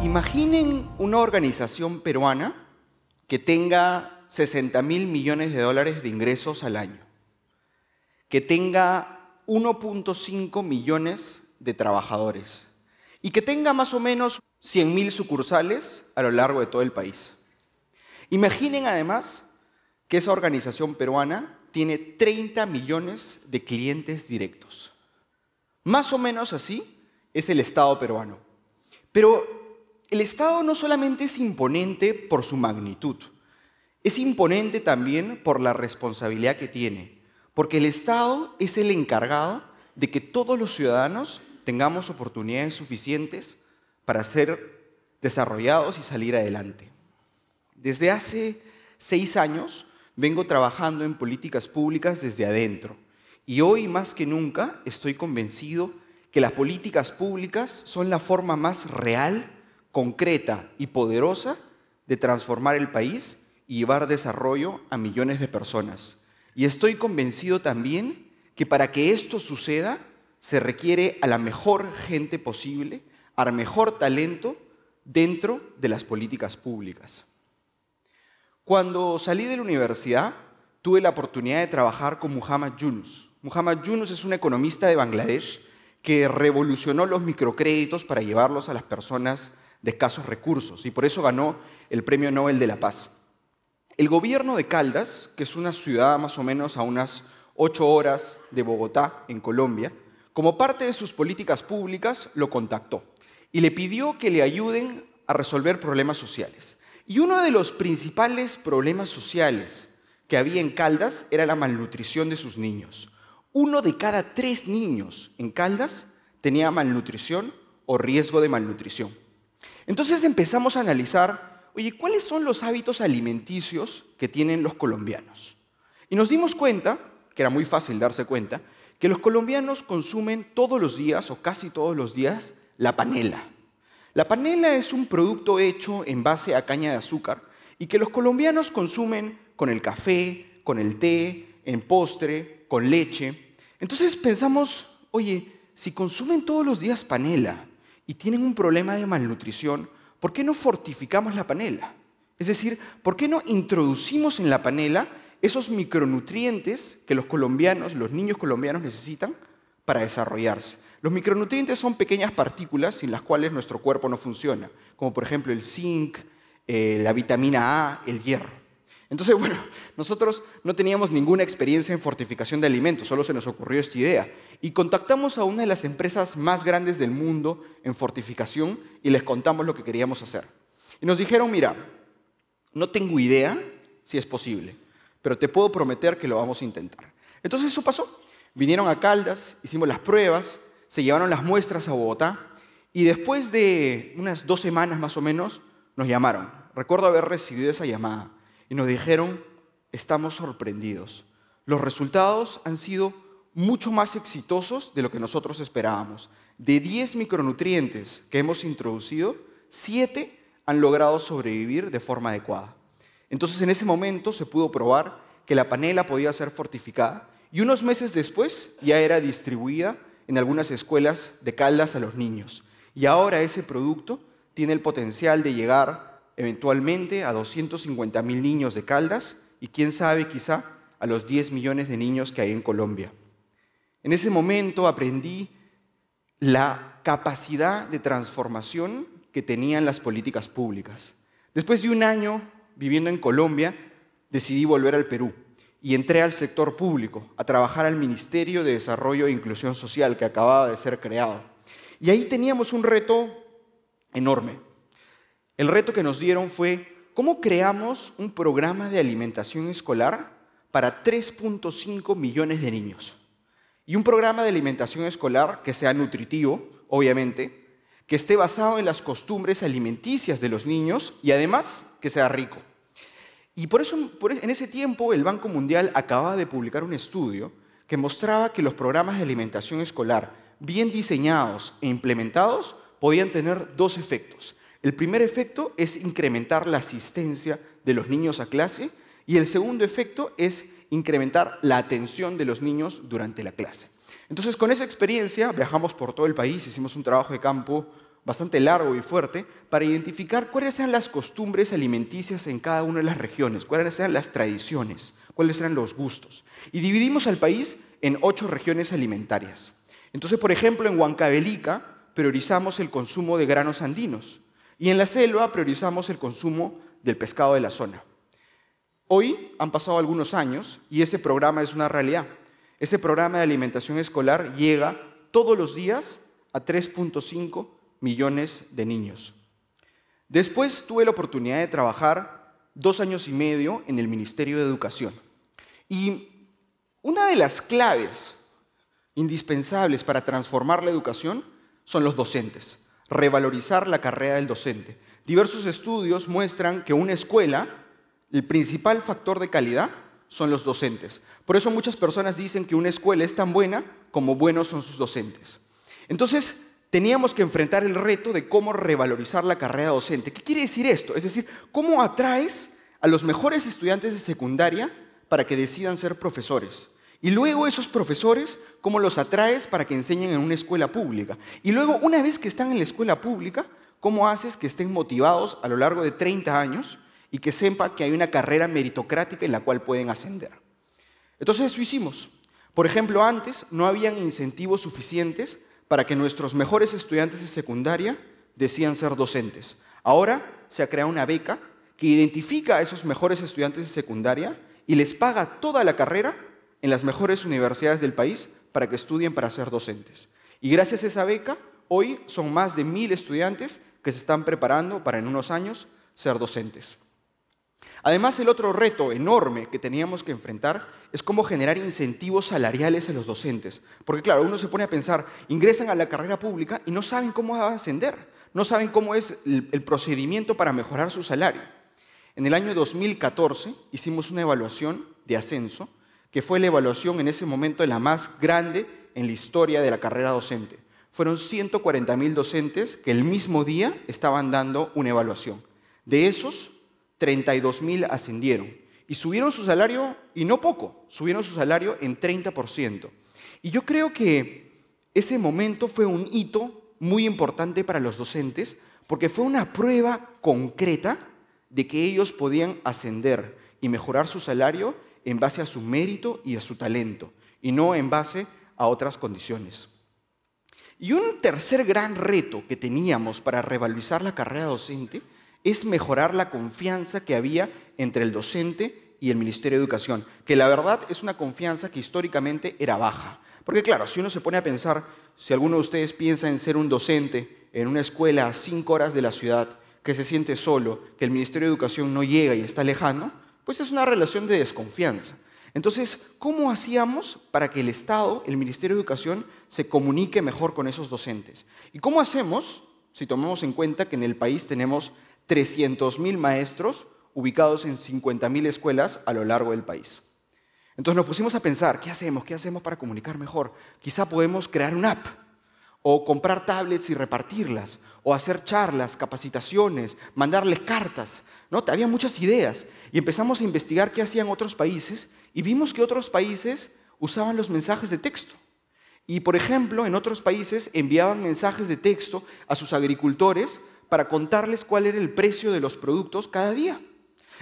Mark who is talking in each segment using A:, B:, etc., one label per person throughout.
A: Imaginen una organización peruana que tenga 60 mil millones de dólares de ingresos al año, que tenga 1.5 millones de trabajadores y que tenga más o menos 100 mil sucursales a lo largo de todo el país. Imaginen además que esa organización peruana tiene 30 millones de clientes directos. Más o menos así es el Estado peruano. Pero el Estado no solamente es imponente por su magnitud, es imponente también por la responsabilidad que tiene, porque el Estado es el encargado de que todos los ciudadanos tengamos oportunidades suficientes para ser desarrollados y salir adelante. Desde hace seis años, Vengo trabajando en políticas públicas desde adentro y hoy más que nunca estoy convencido que las políticas públicas son la forma más real, concreta y poderosa de transformar el país y llevar desarrollo a millones de personas. Y estoy convencido también que para que esto suceda se requiere a la mejor gente posible, al mejor talento dentro de las políticas públicas. Cuando salí de la universidad, tuve la oportunidad de trabajar con Muhammad Yunus. Muhammad Yunus es un economista de Bangladesh que revolucionó los microcréditos para llevarlos a las personas de escasos recursos y por eso ganó el Premio Nobel de la Paz. El gobierno de Caldas, que es una ciudad más o menos a unas ocho horas de Bogotá, en Colombia, como parte de sus políticas públicas lo contactó y le pidió que le ayuden a resolver problemas sociales. Y uno de los principales problemas sociales que había en Caldas era la malnutrición de sus niños. Uno de cada tres niños en Caldas tenía malnutrición o riesgo de malnutrición. Entonces empezamos a analizar, oye, ¿cuáles son los hábitos alimenticios que tienen los colombianos? Y nos dimos cuenta, que era muy fácil darse cuenta, que los colombianos consumen todos los días o casi todos los días la panela. La panela es un producto hecho en base a caña de azúcar y que los colombianos consumen con el café, con el té, en postre, con leche. Entonces pensamos, oye, si consumen todos los días panela y tienen un problema de malnutrición, ¿por qué no fortificamos la panela? Es decir, ¿por qué no introducimos en la panela esos micronutrientes que los colombianos, los niños colombianos necesitan para desarrollarse? Los micronutrientes son pequeñas partículas sin las cuales nuestro cuerpo no funciona, como por ejemplo el zinc, eh, la vitamina A, el hierro. Entonces, bueno, nosotros no teníamos ninguna experiencia en fortificación de alimentos, solo se nos ocurrió esta idea. Y contactamos a una de las empresas más grandes del mundo en fortificación y les contamos lo que queríamos hacer. Y nos dijeron, mira, no tengo idea si es posible, pero te puedo prometer que lo vamos a intentar. Entonces eso pasó. Vinieron a Caldas, hicimos las pruebas, se llevaron las muestras a Bogotá y después de unas dos semanas más o menos nos llamaron. Recuerdo haber recibido esa llamada y nos dijeron, estamos sorprendidos. Los resultados han sido mucho más exitosos de lo que nosotros esperábamos. De 10 micronutrientes que hemos introducido, 7 han logrado sobrevivir de forma adecuada. Entonces en ese momento se pudo probar que la panela podía ser fortificada y unos meses después ya era distribuida en algunas escuelas de Caldas a los niños. Y ahora ese producto tiene el potencial de llegar eventualmente a mil niños de Caldas y quién sabe quizá a los 10 millones de niños que hay en Colombia. En ese momento aprendí la capacidad de transformación que tenían las políticas públicas. Después de un año viviendo en Colombia, decidí volver al Perú y entré al sector público a trabajar al Ministerio de Desarrollo e Inclusión Social que acababa de ser creado. Y ahí teníamos un reto enorme. El reto que nos dieron fue cómo creamos un programa de alimentación escolar para 3.5 millones de niños. Y un programa de alimentación escolar que sea nutritivo, obviamente, que esté basado en las costumbres alimenticias de los niños y además que sea rico. Y por eso, e, en ese tiempo, el Banco Mundial acababa de publicar un estudio que mostraba que los programas de alimentación escolar bien diseñados e implementados podían tener dos efectos. El primer efecto es incrementar la asistencia de los niños a clase y el segundo efecto es incrementar la atención de los niños durante la clase. Entonces, con esa experiencia, viajamos por todo el país, hicimos un trabajo de campo bastante largo y fuerte para identificar cuáles eran las costumbres alimenticias en cada una de las regiones, cuáles eran las tradiciones, cuáles eran los gustos. Y dividimos al país en ocho regiones alimentarias. Entonces, por ejemplo, en Huancavelica priorizamos el consumo de granos andinos y en la selva priorizamos el consumo del pescado de la zona. Hoy han pasado algunos años y ese programa es una realidad. Ese programa de alimentación escolar llega todos los días a 3.5 millones de niños. Después tuve la oportunidad de trabajar dos años y medio en el Ministerio de Educación. Y una de las claves indispensables para transformar la educación son los docentes, revalorizar la carrera del docente. Diversos estudios muestran que una escuela, el principal factor de calidad son los docentes. Por eso muchas personas dicen que una escuela es tan buena como buenos son sus docentes. Entonces, teníamos que enfrentar el reto de cómo revalorizar la carrera docente. ¿Qué quiere decir esto? Es decir, ¿cómo atraes a los mejores estudiantes de secundaria para que decidan ser profesores? Y luego esos profesores, ¿cómo los atraes para que enseñen en una escuela pública? Y luego, una vez que están en la escuela pública, ¿cómo haces que estén motivados a lo largo de 30 años y que sepan que hay una carrera meritocrática en la cual pueden ascender? Entonces eso hicimos. Por ejemplo, antes no habían incentivos suficientes para que nuestros mejores estudiantes de secundaria decían ser docentes. Ahora se ha creado una beca que identifica a esos mejores estudiantes de secundaria y les paga toda la carrera en las mejores universidades del país para que estudien para ser docentes. Y gracias a esa beca, hoy son más de mil estudiantes que se están preparando para en unos años ser docentes. Además, el otro reto enorme que teníamos que enfrentar es cómo generar incentivos salariales a los docentes. Porque claro, uno se pone a pensar, ingresan a la carrera pública y no saben cómo va a ascender, no saben cómo es el, procedimiento para mejorar su salario. En el año 2014 hicimos una evaluación de ascenso, que fue la evaluación en ese momento la más grande en la historia de la carrera docente. Fueron 140.000 docentes que el mismo día estaban dando una evaluación. De esos, 32.000 ascendieron y subieron su salario, y no poco, subieron su salario en 30%. Y yo creo que ese momento fue un hito muy importante para los docentes, porque fue una prueba concreta de que ellos podían ascender y mejorar su salario en base a su mérito y a su talento, y no en base a otras condiciones. Y un tercer gran reto que teníamos para revalorizar la carrera docente es mejorar la confianza que había entre el docente y el Ministerio de Educación, que la verdad es una confianza que históricamente era baja. Porque claro, si uno se pone a pensar, si alguno de ustedes piensa en ser un docente en una escuela a cinco horas de la ciudad, que se siente solo, que el Ministerio de Educación no llega y está lejano, pues es una relación de desconfianza. Entonces, ¿cómo hacíamos para que el Estado, el Ministerio de Educación, se comunique mejor con esos docentes? ¿Y cómo hacemos si tomamos en cuenta que en el país tenemos 300.000 maestros ubicados en 50.000 escuelas a lo largo del país. Entonces nos pusimos a pensar, ¿qué hacemos? ¿Qué hacemos para comunicar mejor? Quizá podemos crear una app o comprar tablets y repartirlas, o hacer charlas, capacitaciones, mandarles cartas. ¿no? Había muchas ideas y empezamos a investigar qué hacían otros países y vimos que otros países usaban los mensajes de texto. Y, por ejemplo, en otros países enviaban mensajes de texto a sus agricultores para contarles cuál era el precio de los productos cada día.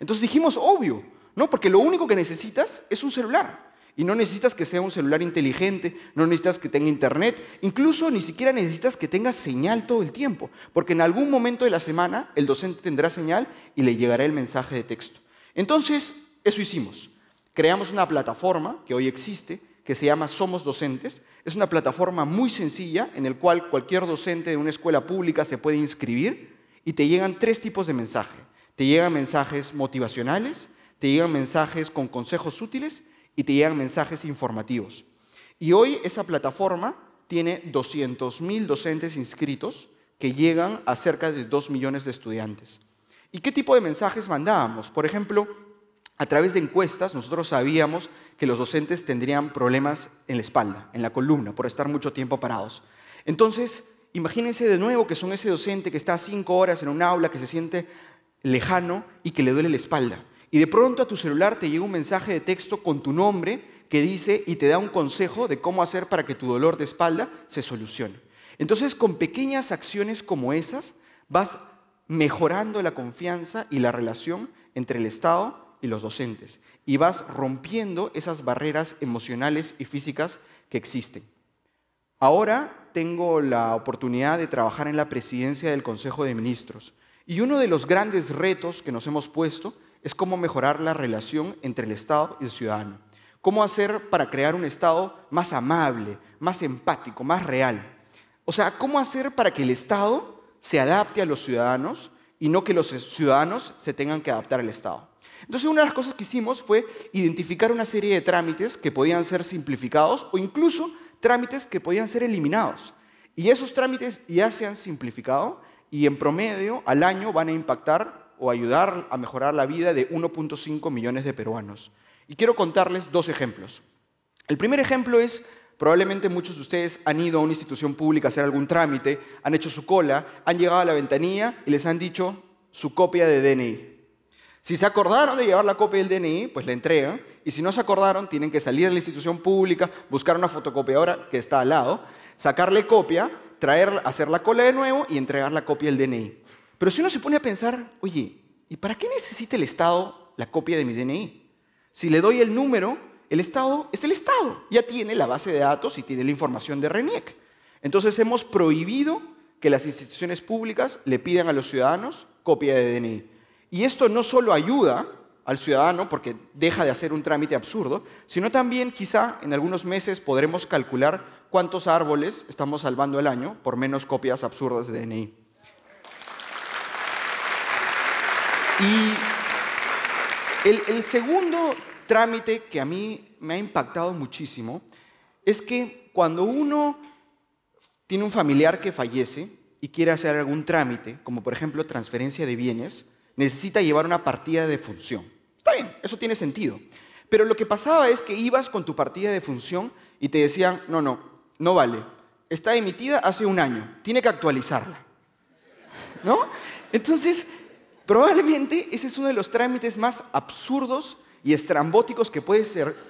A: Entonces dijimos, obvio, ¿no? Porque lo único que necesitas es un celular. Y no necesitas que sea un celular inteligente, no necesitas que tenga internet, incluso ni siquiera necesitas que tenga señal todo el tiempo, porque en algún momento de la semana el docente tendrá señal y le llegará el mensaje de texto. Entonces, eso hicimos. Creamos una plataforma que hoy existe, que se llama Somos Docentes. Es una plataforma muy sencilla en la cual cualquier docente de una escuela pública se puede inscribir y te llegan tres tipos de mensajes. Te llegan mensajes motivacionales, te llegan mensajes con consejos útiles y te llegan mensajes informativos. Y hoy esa plataforma tiene 200.000 docentes inscritos que llegan a cerca de 2 millones de estudiantes. ¿Y qué tipo de mensajes mandábamos? Por ejemplo, a través de encuestas nosotros sabíamos que los docentes tendrían problemas en la espalda, en la columna, por estar mucho tiempo parados. Entonces, imagínense de nuevo que son ese docente que está cinco horas en un aula, que se siente lejano y que le duele la espalda. Y de pronto a tu celular te llega un mensaje de texto con tu nombre que dice y te da un consejo de cómo hacer para que tu dolor de espalda se solucione. Entonces, con pequeñas acciones como esas, vas mejorando la confianza y la relación entre el Estado y los docentes. Y vas rompiendo esas barreras emocionales y físicas que existen. Ahora tengo la oportunidad de trabajar en la presidencia del Consejo de Ministros. Y uno de los grandes retos que nos hemos puesto es cómo mejorar la relación entre el Estado y el ciudadano. Cómo hacer para crear un Estado más amable, más empático, más real. O sea, cómo hacer para que el Estado se adapte a los ciudadanos y no que los ciudadanos se tengan que adaptar al Estado. Entonces, una de las cosas que hicimos fue identificar una serie de trámites que podían ser simplificados o incluso trámites que podían ser eliminados. Y esos trámites ya se han simplificado y en promedio al año van a impactar o ayudar a mejorar la vida de 1.5 millones de peruanos. Y quiero contarles dos ejemplos. El primer ejemplo es, probablemente muchos de ustedes han ido a una institución pública a hacer algún trámite, han hecho su cola, han llegado a la ventanilla y les han dicho su copia de DNI. Si se acordaron de llevar la copia del DNI, pues la entregan. Y si no se acordaron, tienen que salir de la institución pública, buscar una fotocopiadora que está al lado, sacarle copia traer, hacer la cola de nuevo y entregar la copia del DNI. Pero si uno se pone a pensar, oye, ¿y para qué necesita el Estado la copia de mi DNI? Si le doy el número, el Estado es el Estado. Ya tiene la base de datos y tiene la información de RENIEC. Entonces hemos prohibido que las instituciones públicas le pidan a los ciudadanos copia de DNI. Y esto no solo ayuda al ciudadano porque deja de hacer un trámite absurdo, sino también quizá en algunos meses podremos calcular cuántos árboles estamos salvando el año por menos copias absurdas de DNI. Y el, el segundo trámite que a mí me ha impactado muchísimo es que cuando uno tiene un familiar que fallece y quiere hacer algún trámite, como por ejemplo transferencia de bienes, necesita llevar una partida de función. Está bien, eso tiene sentido. Pero lo que pasaba es que ibas con tu partida de función y te decían, no, no, no vale. Está emitida hace un año, tiene que actualizarla. ¿No? Entonces, probablemente ese es uno de los trámites más absurdos y estrambóticos que puede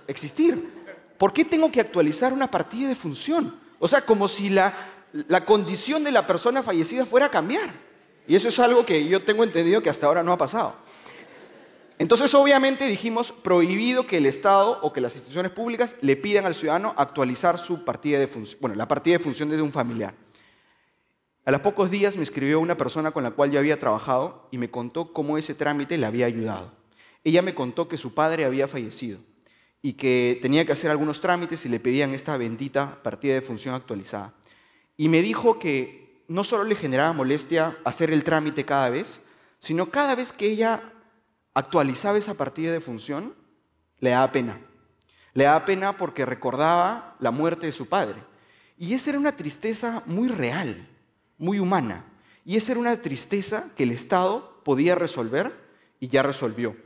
A: existir. ¿Por qué tengo que actualizar una partida de función? O sea, como si la, la condición de la persona fallecida fuera a cambiar. Y eso es algo que yo tengo entendido que hasta ahora no ha pasado. Entonces, obviamente dijimos, prohibido que el Estado o que las instituciones públicas le pidan al ciudadano actualizar su partida de bueno, la partida de funciones de un familiar. A los pocos días me escribió una persona con la cual yo había trabajado y me contó cómo ese trámite le había ayudado. Ella me contó que su padre había fallecido y que tenía que hacer algunos trámites y le pedían esta bendita partida de función actualizada. Y me dijo que no solo le generaba molestia hacer el trámite cada vez, sino cada vez que ella actualizaba esa partida de función, le daba pena. Le daba pena porque recordaba la muerte de su padre. Y esa era una tristeza muy real, muy humana. Y esa era una tristeza que el Estado podía resolver y ya resolvió.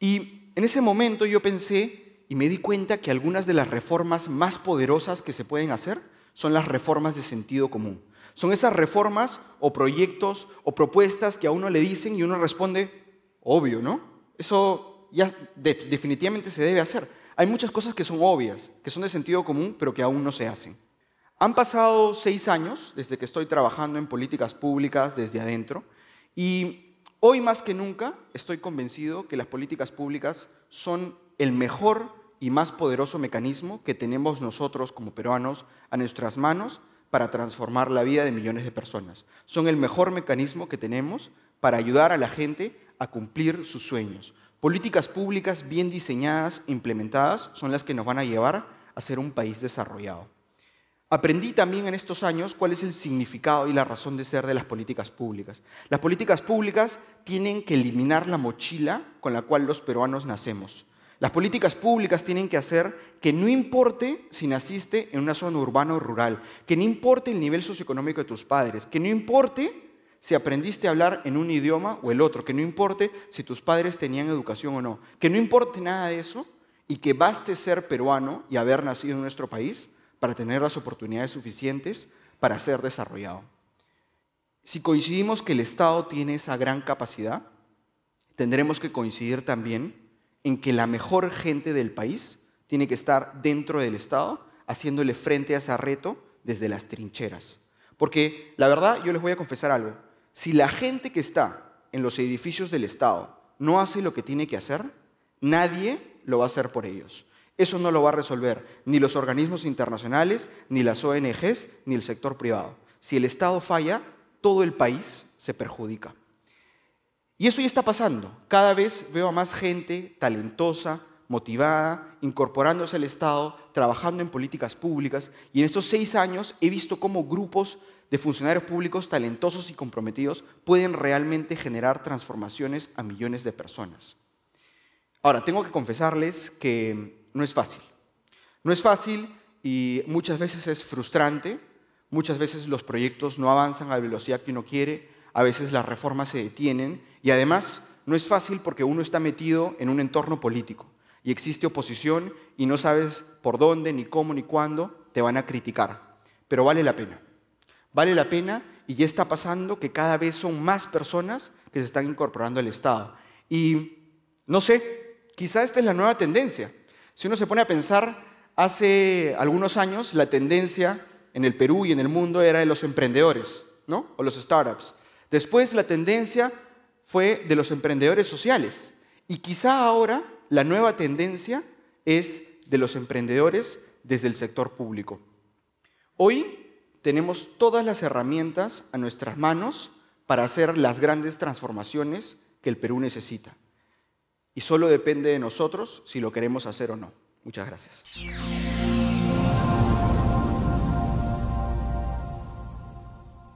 A: Y en ese momento yo pensé y me di cuenta que algunas de las reformas más poderosas que se pueden hacer son las reformas de sentido común. Son esas reformas o proyectos o propuestas que a uno le dicen y uno responde, Obvio, ¿no? Eso ya definitivamente se debe hacer. Hay muchas cosas que son obvias, que son de sentido común, pero que aún no se hacen. Han pasado seis años desde que estoy trabajando en políticas públicas desde adentro y hoy más que nunca estoy convencido que las políticas públicas son el mejor y más poderoso mecanismo que tenemos nosotros como peruanos a nuestras manos para transformar la vida de millones de personas. Son el mejor mecanismo que tenemos para ayudar a la gente a cumplir sus sueños. Políticas públicas bien diseñadas, implementadas, son las que nos van a llevar a ser un país desarrollado. Aprendí también en estos años cuál es el significado y la razón de ser de las políticas públicas. Las políticas públicas tienen que eliminar la mochila con la cual los peruanos nacemos. Las políticas públicas tienen que hacer que no importe si naciste en una zona urbana o rural, que no importe el nivel socioeconómico de tus padres, que no importe si aprendiste a hablar en un idioma o el otro, que no importe si tus padres tenían educación o no, que no importe nada de eso y que baste ser peruano y haber nacido en nuestro país para tener las oportunidades suficientes para ser desarrollado. Si coincidimos que el Estado tiene esa gran capacidad, tendremos que coincidir también en que la mejor gente del país tiene que estar dentro del Estado haciéndole frente a ese reto desde las trincheras. Porque la verdad, yo les voy a confesar algo. Si la gente que está en los edificios del Estado no hace lo que tiene que hacer, nadie lo va a hacer por ellos. Eso no lo va a resolver ni los organismos internacionales, ni las ONGs, ni el sector privado. Si el Estado falla, todo el país se perjudica. Y eso ya está pasando. Cada vez veo a más gente talentosa, motivada, incorporándose al Estado, trabajando en políticas públicas. Y en estos seis años he visto cómo grupos de funcionarios públicos talentosos y comprometidos pueden realmente generar transformaciones a millones de personas. Ahora, tengo que confesarles que no es fácil. No es fácil y muchas veces es frustrante, muchas veces los proyectos no avanzan a la velocidad que uno quiere, a veces las reformas se detienen y además no es fácil porque uno está metido en un entorno político y existe oposición y no sabes por dónde, ni cómo, ni cuándo te van a criticar, pero vale la pena vale la pena y ya está pasando que cada vez son más personas que se están incorporando al Estado. Y no sé, quizá esta es la nueva tendencia. Si uno se pone a pensar, hace algunos años la tendencia en el Perú y en el mundo era de los emprendedores, ¿no? O los startups. Después la tendencia fue de los emprendedores sociales. Y quizá ahora la nueva tendencia es de los emprendedores desde el sector público. Hoy tenemos todas las herramientas a nuestras manos para hacer las grandes transformaciones que el Perú necesita. Y solo depende de nosotros si lo queremos hacer o no. Muchas gracias.